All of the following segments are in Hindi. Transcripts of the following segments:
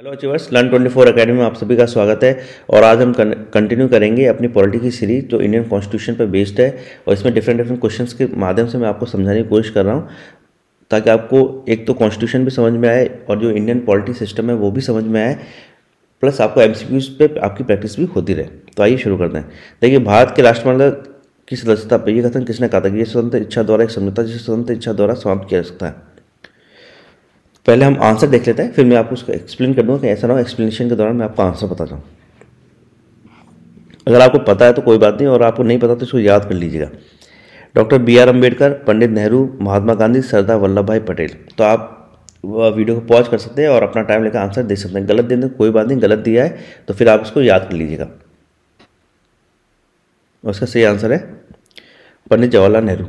hello achievers learn 24 four academy में आप सभी का स्वागत है और आज हम कंटिन्यू करेंगे अपनी पॉलिटी की सीरीज जो इंडियन कॉन्स्टिट्यूशन पर बेस्ड है और इसमें डिफरेंट डिफरेंट क्वेश्चंस के माध्यम से मैं आपको समझाने की कोशिश कर रहा हूँ ताकि आपको एक तो कॉन्स्टिट्यूशन भी समझ में आए और जो इंडियन पॉलिटी सिस्टम है वो भी समझ में आए प्लस आपको एम पे आपकी प्रैक्टिस भी होती रहे तो आइए शुरू करते हैं देखिए भारत के राष्ट्रमंडल की सदस्यता पर यह कथन किसने कहा था कि यह स्वतंत्र इच्छा द्वारा एक समझौता जिसे स्वतंत्र इच्छा द्वारा समाप्त किया जा सकता है पहले हम आंसर देख लेते हैं फिर मैं आपको उसको एक्सप्लेन कर दूँगा कि ऐसा ना हो एक्सप्लेनेशन के दौरान मैं आपका आंसर बता जाऊँ अगर आपको पता है तो कोई बात नहीं और आपको नहीं पता तो इसको याद कर लीजिएगा doctor B R Ambedkar Pandit Nehru Mahatma Gandhi Sardar Vallabhbhai Patel तो आप वीडियो को पॉज कर सकते हैं और अपना टाइम लेकर आंसर दे सकते हैं गलत देने कोई बात नहीं गलत दिया है तो फिर आप इसको याद कर लीजिएगा उसका सही आंसर है पंडित जवाहरलाल नेहरू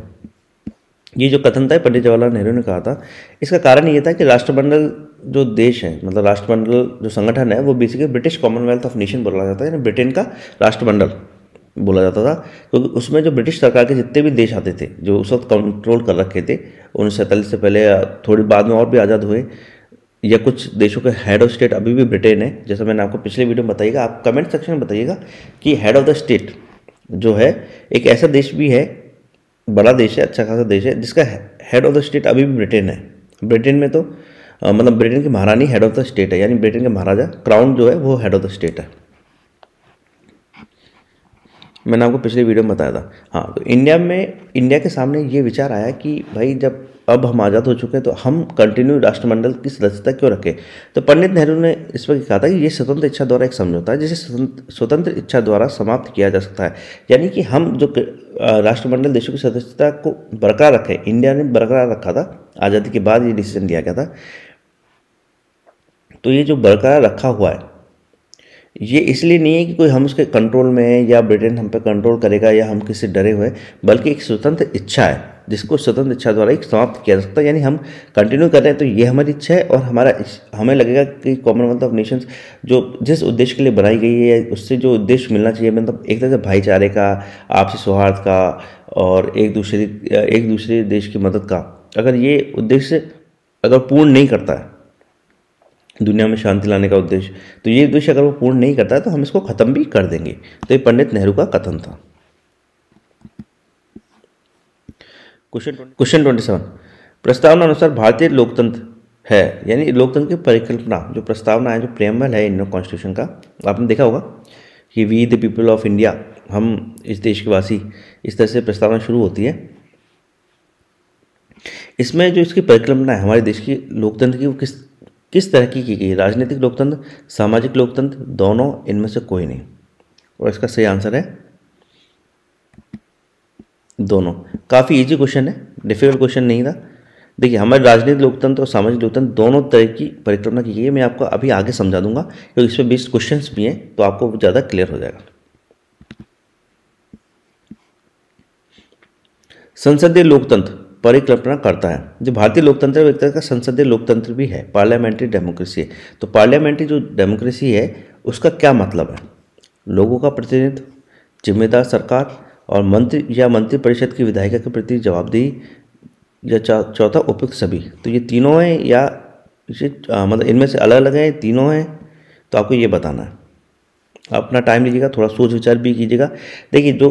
ये जो कथन था पंडित जवाहरलाल नेहरू ने कहा था इसका कारण ये था कि राष्ट्रमंडल जो देश है मतलब राष्ट्रमंडल जो संगठन है वो basically British Commonwealth of nation बोला जाता है यानी ब्रिटेन का राष्ट्रमंडल बोला जाता था क्योंकि तो उसमें जो ब्रिटिश सरकार के जितने भी देश आते थे जो उस वक्त कंट्रोल कर रखे थे उन्नीस सैंतालीस से पहले थोड़ी बाद में और भी आज़ाद हुए या कुछ देशों के हेड ऑफ स्टेट अभी भी ब्रिटेन है जैसा मैंने आपको पिछले वीडियो में बताइएगा आप कमेंट सेक्शन में बताइएगा कि हेड ऑफ द स्टेट जो है एक ऐसा देश भी है बड़ा देश है अच्छा खासा देश है जिसका हेड ऑफ द स्टेट अभी भी ब्रिटेन है ब्रिटेन में तो मतलब ब्रिटेन की महारानी हेड ऑफ द स्टेट है यानी ब्रिटेन के महाराजा क्राउन जो है वो हेड ऑफ द स्टेट है मैंने आपको पिछले वीडियो में बताया था हाँ तो इंडिया में इंडिया के सामने ये विचार आया कि भाई जब अब हम आज़ाद हो चुके हैं तो हम कंटिन्यू राष्ट्रमंडल की सदस्यता क्यों रखें तो पंडित नेहरू ने इस पर कहा था कि ये स्वतंत्र इच्छा द्वारा एक समझौता है जिसे स्वतंत्र इच्छा द्वारा समाप्त किया जा सकता है यानी कि हम जो राष्ट्रमंडल देशों की सदस्यता को बरकरार रखे इंडिया ने बरकरार रखा था आज़ादी के बाद ये डिसीजन लिया गया था तो ये जो बरकरार रखा हुआ है ये इसलिए नहीं है कि कोई हम उसके कंट्रोल में है या ब्रिटेन हम पे कंट्रोल करेगा या हम किसी डरे हुए बल्कि एक स्वतंत्र इच्छा है जिसको स्वतंत्र इच्छा द्वारा एक समाप्त किया जा सकता है यानी हम कंटिन्यू कर रहे हैं तो ये हमारी इच्छा है और हमारा हमें लगेगा कि कॉमनवेल्थ ऑफ नेशंस जो जिस उद्देश्य के लिए बनाई गई है उससे जो उद्देश्य मिलना चाहिए मतलब एक तरह से भाईचारे का आपसी सौहार्द का और एक दूसरे एक दूसरे देश की मदद का अगर ये उद्देश्य अगर पूर्ण नहीं करता है दुनिया में शांति लाने का उद्देश्य तो ये उद्देश्य अगर वो पूर्ण नहीं करता है तो हम इसको ख़त्म भी कर देंगे तो ये पंडित नेहरू का कथन था क्वेश्चन क्वेश्चन ट्वेंटी सेवन प्रस्तावना अनुसार भारतीय लोकतंत्र है यानी लोकतंत्र की परिकल्पना जो प्रस्तावना है जो प्रेमल है इंडियन कॉन्स्टिट्यूशन का आपने देखा होगा कि we the people of India हम इस देश के वासी इस तरह से प्रस्तावना शुरू होती है इसमें जो इसकी परिकल्पना है हमारे देश की लोकतंत्र की वो किस किस तरह की की गई राजनीतिक लोकतंत्र सामाजिक लोकतंत्र दोनों इनमें से कोई नहीं और इसका सही आंसर है दोनों काफ़ी इजी क्वेश्चन है डिफिकल्ट क्वेश्चन नहीं था देखिए हमारे राजनीतिक लोकतंत्र और सामाजिक लोकतंत्र दोनों तरह की परिकल्पना की गई है मैं आपको अभी आगे समझा दूंगा क्योंकि इसमें बीस क्वेश्चन भी हैं तो आपको ज़्यादा क्लियर हो जाएगा संसदीय लोकतंत्र परिकल्पना करता है जो भारतीय लोकतंत्र एक तरह का संसदीय लोकतंत्र भी है पार्लियामेंट्री डेमोक्रेसी है तो पार्लियामेंट्री जो डेमोक्रेसी है उसका क्या मतलब है लोगों का प्रतिनिधित्व जिम्मेदार सरकार और मंत्री या मंत्रिपरिषद की विधायिका के प्रति जवाबदेही या चौथा उपयुक्त सभी तो ये तीनों हैं या इसे मतलब इनमें से अलग अलग हैं तीनों हैं तो आपको ये बताना है अपना टाइम लीजिएगा थोड़ा सोच विचार भी कीजिएगा देखिए जो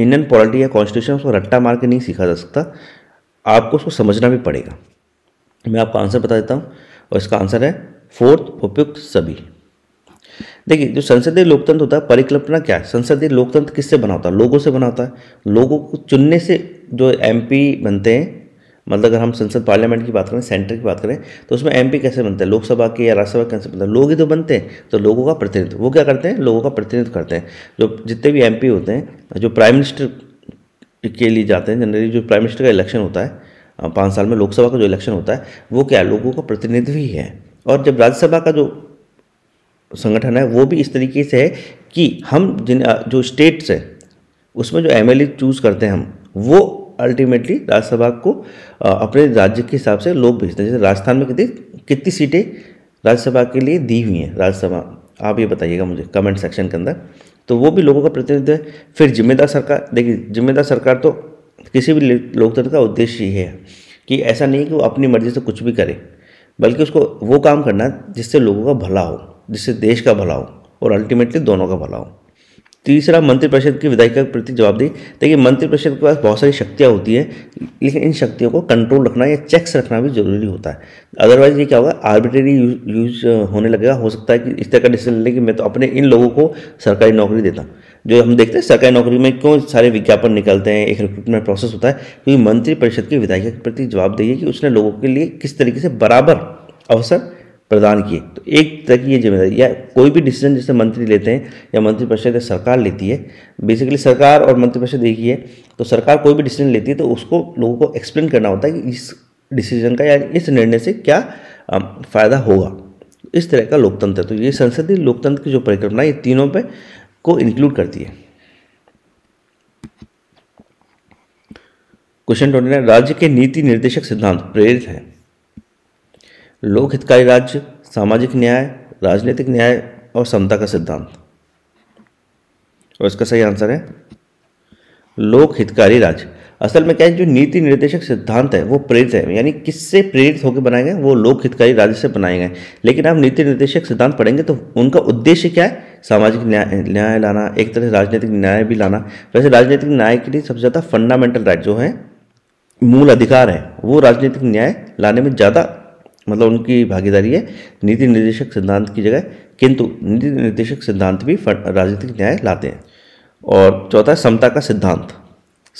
इंडियन पॉलिटी या कॉन्स्टिट्यूशन उसको रट्टा मार के नहीं सीखा जा सकता आपको उसको समझना भी पड़ेगा मैं आपको आंसर बता देता हूँ और इसका आंसर है फोर्थ उपयुक्त सभी देखिए जो संसदीय लोकतंत्र होता है परिकल्पना क्या है संसदीय लोकतंत्र किससे बना होता है लोगों से बना होता है लोगों को चुनने से जो एमपी बनते हैं मतलब अगर हम संसद पार्लियामेंट की बात करें सेंटर की बात करें तो उसमें एमपी कैसे बनते हैं लोकसभा के या राज्यसभा कैसे बनते हैं लोग ही तो बनते हैं तो लोगों का प्रतिनिधित्व वो क्या करते हैं लोगों का प्रतिनिधित्व करते हैं जो जितने भी एमपी होते हैं जो प्राइम मिनिस्टर के लिए जाते हैं जनरली जो प्राइम मिनिस्टर का इलेक्शन होता है पाँच साल में लोकसभा का जो इलेक्शन होता है वो क्या लोगों का प्रतिनिधित्व ही है और जब राज्यसभा का जो संगठन है वो भी इस तरीके से है कि हम जिन जो स्टेट्स है उसमें जो एम चूज़ करते हैं हम वो अल्टीमेटली राज्यसभा को अपने राज्य के हिसाब से लोग भेजते हैं जैसे राजस्थान में कितनी कितनी सीटें राज्यसभा के लिए दी हुई हैं राज्यसभा आप ये बताइएगा मुझे कमेंट सेक्शन के अंदर तो वो भी लोगों का प्रतिनिधित्व है फिर जिम्मेदार सरकार देखिए जिम्मेदार सरकार तो किसी भी लोकतंत्र का उद्देश्य ही है कि ऐसा नहीं कि वो अपनी मर्जी से कुछ भी करे बल्कि उसको वो काम करना जिससे लोगों का भला हो जिससे देश का भला हो और अल्टीमेटली दोनों का भला हो तीसरा मंत्रिपरिषद की विधायिका के प्रति जवाबदेही देखिए मंत्रिपरिषद के पास बहुत सारी शक्तियाँ होती हैं लेकिन इन शक्तियों को कंट्रोल रखना या चेक्स रखना भी जरूरी होता है अदरवाइज ये क्या होगा आर्बिट्रेरी यूज uh, होने लगेगा हो सकता है कि इस तरह का डिसीजन लें कि मैं तो अपने इन लोगों को सरकारी नौकरी देता हूँ जो हम देखते हैं सरकारी नौकरी में क्यों सारे विज्ञापन निकलते हैं एक रिक्रूटमेंट प्रोसेस होता है क्योंकि मंत्रिपरिषद की विधायिका के प्रति जवाबदेही है कि उसने लोगों के लिए किस तरीके से बराबर अवसर प्रदान किए तो एक तरह की ये जिम्मेदारी या कोई भी डिसीजन जैसे मंत्री लेते हैं या मंत्रिपरिषद या सरकार लेती है बेसिकली सरकार और मंत्रिपरिषद एक ही है तो सरकार कोई भी डिसीजन लेती है तो उसको लोगों को एक्सप्लेन करना होता है कि इस डिसीजन का या इस निर्णय से क्या फ़ायदा होगा इस तरह का लोकतंत्र तो ये संसदीय लोकतंत्र की जो परिक्रमा ये तीनों पर को इंक्लूड करती है क्वेश्चन ट्वेंटी नाइन राज्य के नीति निर्देशक सिद्धांत प्रेरित हैं लोक हितकारी राज्य सामाजिक न्याय राजनीतिक न्याय और समता का सिद्धांत और इसका सही आंसर है लोक हितकारी राज्य असल में क्या है जो नीति निर्देशक सिद्धांत है वो प्रेरित है यानी किससे प्रेरित होकर बनाए गए वो लोक हितकारी राज्य से बनाए गए लेकिन आप नीति निर्देशक सिद्धांत पढ़ेंगे तो उनका उद्देश्य क्या है सामाजिक न्याय न्याय लाना एक तरह से राजनीतिक न्याय भी लाना वैसे राजनीतिक न्याय के लिए सबसे ज़्यादा फंडामेंटल राइट जो है मूल अधिकार है वो राजनीतिक न्याय लाने में ज़्यादा मतलब उनकी भागीदारी है नीति निर्देशक सिद्धांत की जगह किंतु नीति निर्देशक सिद्धांत भी राजनीतिक न्याय लाते हैं और चौथा समता का सिद्धांत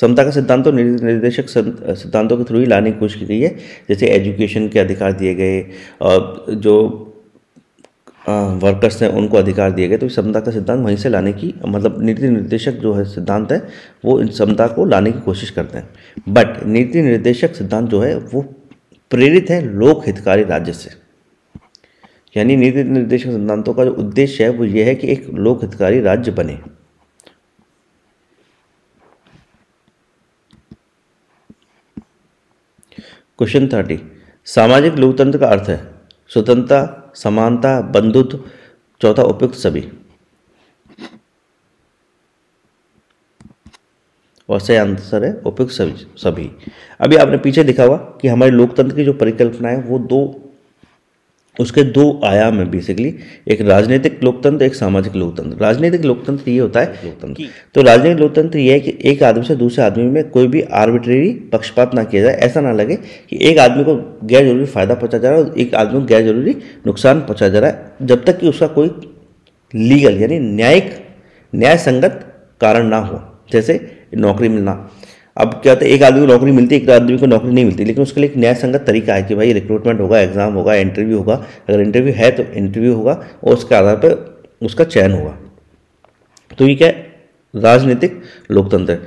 समता का सिद्धांत तो निर्देशक सिद्धांतों के थ्रू ही लाने की कोशिश की गई है जैसे एजुकेशन के अधिकार दिए गए और जो वर्कर्स हैं उनको अधिकार दिए गए तो समता का सिद्धांत वहीं से लाने की मतलब नीति निर्देशक जो है सिद्धांत है वो इन समता को लाने की कोशिश करते हैं बट नीति निर्देशक सिद्धांत जो है वो प्रेरित है लोक हितकारी राज्य से यानी नीति निर्देशक सिद्धांतों का जो उद्देश्य है वो ये है कि एक लोक हितकारी राज्य बने क्वेश्चन थर्टी सामाजिक लोकतंत्र का अर्थ है स्वतंत्रता समानता बंधुत्व चौथा उपयुक्त सभी और सही आंसर है उपयुक्त सभी सभी अभी आपने पीछे दिखा हुआ कि हमारे लोकतंत्र की जो परिकल्पना है वो दो उसके दो आयाम है बेसिकली एक राजनीतिक लोकतंत्र एक सामाजिक लोकतंत्र राजनीतिक लोकतंत्र ये होता है लोकतंत्र तो राजनीतिक लोकतंत्र ये है कि एक आदमी से दूसरे आदमी में कोई भी आर्बिट्रेरी पक्षपात ना किया जाए ऐसा ना लगे कि एक आदमी को गैर जरूरी फायदा पहुँचा जा रहा है और एक आदमी को गैर जरूरी नुकसान पहुँचा जा रहा है जब तक कि उसका कोई लीगल यानी न्यायिक न्याय संगत कारण ना हो जैसे नौकरी मिलना अब क्या होता है एक आदमी को नौकरी मिलती है एक आदमी को नौकरी नहीं मिलती लेकिन उसके लिए एक न्याय संगत तरीका है कि भाई रिक्रूटमेंट होगा एग्जाम होगा इंटरव्यू होगा अगर इंटरव्यू है तो इंटरव्यू होगा और उसके आधार पर उसका चयन होगा तो ये क्या है राजनीतिक लोकतंत्र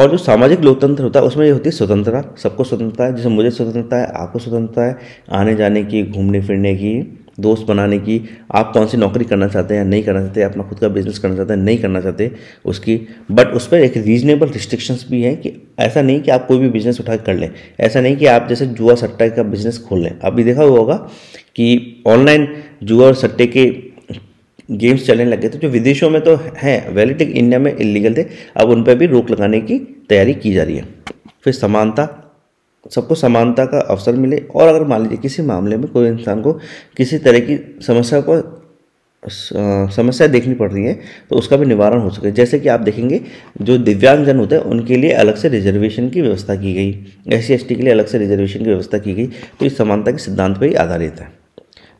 और जो सामाजिक लोकतंत्र होता है उसमें ये होती है स्वतंत्रता सबको स्वतंत्रता है जैसे मुझे स्वतंत्रता है आपको स्वतंत्रता है आने जाने की घूमने फिरने की दोस्त बनाने की आप कौन सी नौकरी करना चाहते हैं या नहीं करना चाहते अपना खुद का बिजनेस करना चाहते हैं नहीं करना चाहते उसकी बट उस पर एक रीजनेबल रिस्ट्रिक्शंस भी हैं कि ऐसा नहीं कि आप कोई भी बिजनेस उठा कर लें ऐसा नहीं कि आप जैसे जुआ सट्टा का बिजनेस खोल लें अभी देखा हुआ होगा कि ऑनलाइन जुआ और सट्टे के गेम्स चलने लगे थे जो विदेशों में तो हैं वैलिड इंडिया में इलीगल थे अब उन पर भी रोक लगाने की तैयारी की जा रही है फिर समानता सबको समानता का अवसर मिले और अगर मान लीजिए किसी मामले में कोई इंसान को किसी तरह की समस्या को समस्या देखनी पड़ रही है तो उसका भी निवारण हो सके जैसे कि आप देखेंगे जो दिव्यांगजन होते हैं उनके लिए अलग से रिजर्वेशन की व्यवस्था की गई एस सी के लिए अलग से रिजर्वेशन की व्यवस्था की गई तो इस समानता के सिद्धांत पर ही आधारित है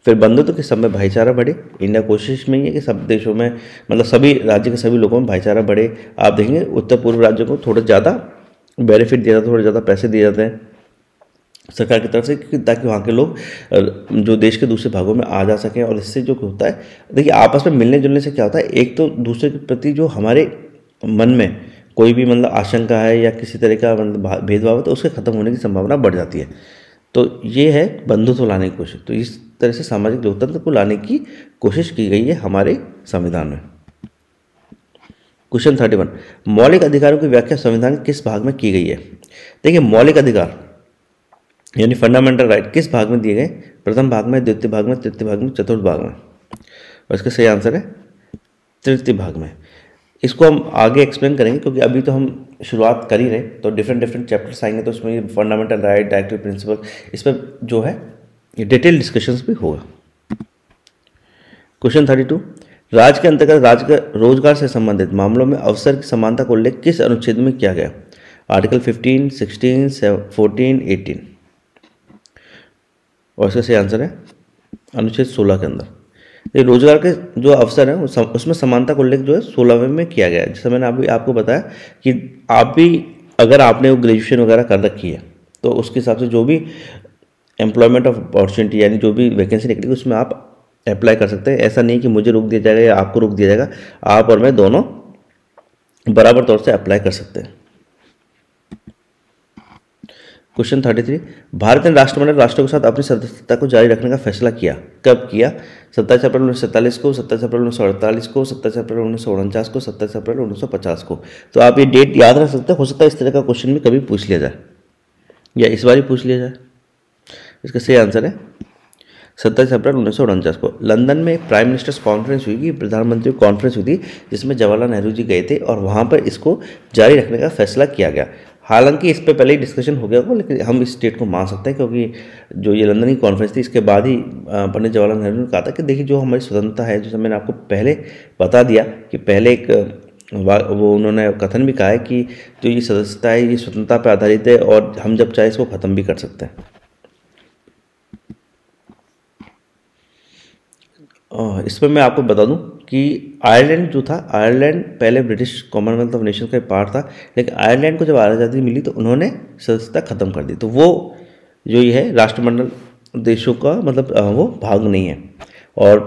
फिर बंधुत्व के समय भाईचारा बढ़े इंडिया कोशिश में ही है कि सब देशों में मतलब सभी राज्य के सभी लोगों में भाईचारा बढ़े आप देखेंगे उत्तर पूर्व राज्यों को थोड़ा ज़्यादा बेनिफिट दिया जाता है थोड़े ज़्यादा पैसे दिए जाते हैं सरकार की तरफ से ताकि वहाँ के लोग जो देश के दूसरे भागों में आ जा सकें और इससे जो होता है देखिए आपस में मिलने जुलने से क्या होता है एक तो दूसरे के प्रति जो हमारे मन में कोई भी मतलब आशंका है या किसी तरह का मतलब भेदभाव है तो उसके ख़त्म होने की संभावना बढ़ जाती है तो ये है बंधुत्व लाने की कोशिश तो इस तरह से सामाजिक लोकतंत्र को लाने की कोशिश की गई है हमारे संविधान में क्वेश्चन थर्टी वन मौलिक अधिकारों की व्याख्या संविधान किस भाग में की गई है देखिए मौलिक अधिकार यानी फंडामेंटल राइट किस भाग में दिए गए प्रथम भाग में द्वितीय भाग में तृतीय भाग में चतुर्थ भाग में और इसका सही आंसर है तृतीय भाग में इसको हम आगे एक्सप्लेन करेंगे क्योंकि अभी तो हम शुरुआत कर ही रहे तो डिफरेंट डिफरेंट चैप्टर्स आएंगे तो उसमें फंडामेंटल राइट डायरेक्टिव प्रिंसिपल इस पर जो है ये डिटेल डिस्कशंस भी होगा क्वेश्चन थर्टी टू राज्य के अंतर्गत राज्य के रोजगार से संबंधित मामलों में अवसर की समानता का उल्लेख किस अनुच्छेद में किया गया article fifteen sixteen fourteen eighteen और इसका सही आंसर है अनुच्छेद सोलह के अंदर ये रोजगार के जो अवसर हैं उस, उसमें समानता का उल्लेख जो है सोलहवें में किया गया है जैसे मैंने अभी आपको बताया कि आप भी अगर आपने वो ग्रेजुएशन वगैरह कर रखी है तो उसके हिसाब से जो भी एम्प्लॉयमेंट ऑफ अपॉर्चुनिटी यानी जो भी वैकेंसी निकलेगी उसमें आप अप्लाई कर सकते हैं ऐसा नहीं कि मुझे रोक दिया जाएगा या आपको रोक दिया जाएगा आप और मैं दोनों बराबर तौर से अप्लाई कर सकते हैं क्वेश्चन थर्टी थ्री भारत ने राष्ट्रमंडल राष्ट्रों के साथ अपनी सदस्यता को जारी रखने का फैसला किया कब किया सत्ताईस अप्रैल उन्नीस सैंतालीस को सत्ताईस अप्रैल उन्नीस सौ अड़तालीस को सत्ताईस अप्रैल उन्नीस सौ उनचास को सत्ताईस अप्रैल उन्नीस सौ पचास को तो आप ये डेट याद रख सकते हैं हो सकता है इस तरह का क्वेश्चन भी कभी पूछ लिया जाए या इस बार ही पूछ लिया जाए इसका सही आंसर है सत्ताईस अप्रैल उन्नीस सौ उनचास को लंदन में प्राइम मिनिस्टर्स कॉन्फ्रेंस हुई थी प्रधानमंत्री कॉन्फ्रेंस हुई थी जिसमें जवाहरलाल नेहरू जी गए थे और वहाँ पर इसको जारी रखने का फैसला किया गया हालांकि इस पर पहले ही डिस्कशन हो गया होगा लेकिन हम इस स्टेट को मान सकते हैं क्योंकि जो ये लंदन की कॉन्फ्रेंस थी इसके बाद ही पंडित जवाहरलाल नेहरू ने कहा था कि देखिए जो हमारी स्वतंत्रता है जैसे मैंने आपको पहले बता दिया कि पहले एक वो उन्होंने कथन भी कहा है कि जो ये सदस्यता है ये स्वतंत्रता पर आधारित है और हम जब चाहे इसको ख़त्म भी कर सकते हैं इसमें मैं आपको बता दूं कि आयरलैंड जो था आयरलैंड पहले ब्रिटिश कॉमनवेल्थ ऑफ नेशन का पार्ट था लेकिन आयरलैंड को जब आज़ादी मिली तो उन्होंने सदस्यता ख़त्म कर दी तो वो जो ये है राष्ट्रमंडल देशों का मतलब वो भाग नहीं है और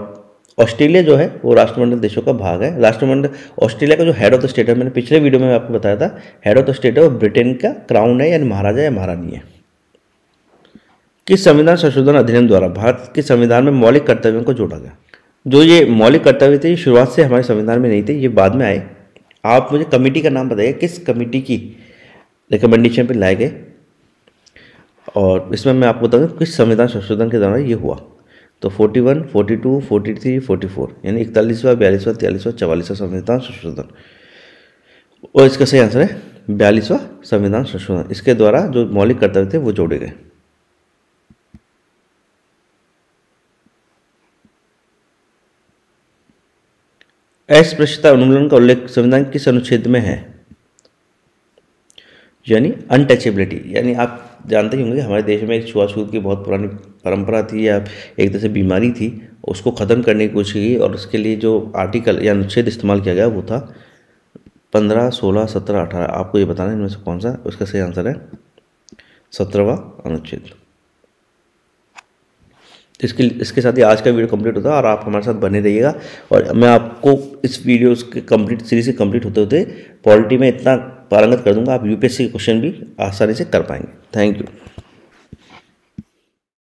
ऑस्ट्रेलिया जो है वो राष्ट्रमंडल देशों का भाग है राष्ट्रमंडल ऑस्ट्रेलिया का जो हेड ऑफ द स्टेट है मैंने पिछले वीडियो में आपको बताया था हेड ऑफ द स्टेट है वो ब्रिटेन का क्राउन है यानी महाराजा या महारानी है किस संविधान संशोधन अधिनियम द्वारा भारत के संविधान में मौलिक कर्तव्यों को जोड़ा गया जो ये मौलिक कर्तव्य थे ये शुरुआत से हमारे संविधान में नहीं थे ये बाद में आए आप मुझे कमेटी का नाम बताइए किस कमेटी की रिकमेंडेशन पे लाए गए और इसमें मैं आपको बता दूँ किस संविधान संशोधन के दौरान ये हुआ तो 41, 42, 43, 44 यानी इकतालीसवा बयालीसवा तयालीसवा चवालीसवा संविधान संशोधन और इसका सही आंसर है बयालीसवा संविधान संशोधन इसके द्वारा जो मौलिक कर्तव्य थे वो जोड़े गए अस्पृश्यता उन्मूलन का उल्लेख संविधान किस अनुच्छेद में है यानी अनटचेबिलिटी यानी आप जानते ही होंगे हमारे देश में एक छुआछूत की बहुत पुरानी परंपरा थी या एक तरह से बीमारी थी उसको ख़त्म करने की कोशिश की और उसके लिए जो आर्टिकल या अनुच्छेद इस्तेमाल किया गया वो था पंद्रह सोलह सत्रह अठारह आपको ये बताना है इनमें से कौन सा उसका सही आंसर है सत्रहवा अनुच्छेद इसके इसके साथ ही आज का वीडियो कंप्लीट होता है और आप हमारे साथ बने रहिएगा और मैं आपको इस वीडियो के कंप्लीट सीरीज के कंप्लीट होते होते पॉलिटी में इतना पारंगत कर दूंगा आप यूपीएससी के क्वेश्चन भी आसानी से कर पाएंगे थैंक यू